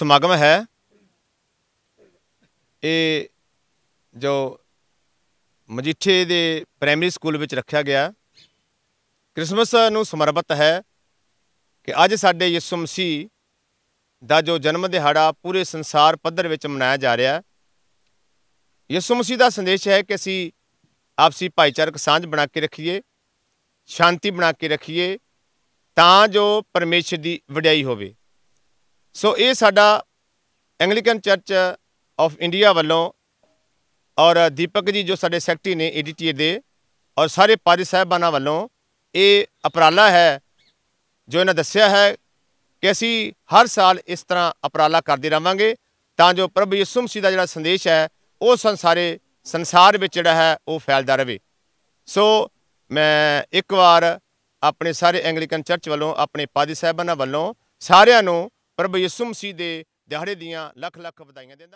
ਸਮਾਗਮ ਹੈ ਇਹ ਜੋ ਮਜੀਠੇ ਦੇ ਪ੍ਰਾਇਮਰੀ ਸਕੂਲ ਵਿੱਚ ਰੱਖਿਆ ਗਿਆ ਕ੍ਰਿਸਮਸ ਨੂੰ ਸਮਰਪਿਤ ਹੈ ਕਿ ਅੱਜ ਸਾਡੇ ਯਿਸੂ ਮਸੀਹ ਦਾ ਜੋ ਜਨਮ ਦਿਹਾੜਾ ਪੂਰੇ ਸੰਸਾਰ ਪੱਧਰ ਵਿੱਚ ਮਨਾਇਆ ਜਾ ਰਿਹਾ ਹੈ ਯਿਸੂ ਮਸੀਹ ਦਾ ਸੰਦੇਸ਼ ਹੈ ਕਿ ਅਸੀਂ ਆਪਸੀ ਭਾਈਚਾਰਕ ਸਾਂਝ ਬਣਾ ਕੇ ਰੱਖੀਏ ਸ਼ਾਂਤੀ ਬਣਾ ਕੇ ਰੱਖੀਏ ਤਾਂ ਜੋ ਪਰਮੇਸ਼ਰ ਦੀ ਵਡਿਆਈ ਹੋਵੇ ਸੋ ਇਹ ਸਾਡਾ ਐਂਗਲਿਕਨ ਚਰਚ ਆਫ ਇੰਡੀਆ ਵੱਲੋਂ ਔਰ ਦੀਪਕ ਜੀ ਜੋ ਸਾਡੇ ਸੈਕਟਰੀ ਨੇ ਐਡੀਟੀਏ ਦੇ ਔਰ ਸਾਰੇ ਪਾਦੀ ਸਾਹਿਬਾਨਾਂ ਵੱਲੋਂ ਇਹ ਅਪਰਾਲਾ ਹੈ ਜੋ ਇਹਨਾਂ ਦੱਸਿਆ ਹੈ ਕਿ ਅਸੀਂ ਹਰ ਸਾਲ ਇਸ ਤਰ੍ਹਾਂ ਅਪਰਾਲਾ ਕਰਦੇ ਰਵਾਂਗੇ ਤਾਂ ਜੋ ਪ੍ਰਭ ਯਿਸੂ ਮਸੀਹ ਦਾ ਜਿਹੜਾ ਸੰਦੇਸ਼ ਹੈ ਉਹ ਸੰਸਾਰੇ ਸੰਸਾਰ ਵਿੱਚ ਜਿਹੜਾ ਹੈ ਉਹ ਫੈਲਦਾ ਰਹੇ ਸੋ ਮੈਂ ਇੱਕ ਵਾਰ ਆਪਣੇ ਸਾਰੇ ਐਂਗਲਿਕਨ ਚਰਚ ਵੱਲੋਂ ਆਪਣੇ ਪਾਦੀ ਸਾਹਿਬਾਨਾਂ ਵੱਲੋਂ ਸਾਰਿਆਂ ਨੂੰ ਪ੍ਰਭ ਯਿਸੂ ਮਸੀਹ ਦੇ ਦਿਹਾੜੇ ਦੀਆਂ ਲੱਖ ਲੱਖ ਵਧਾਈਆਂ ਦਿੰਦਾ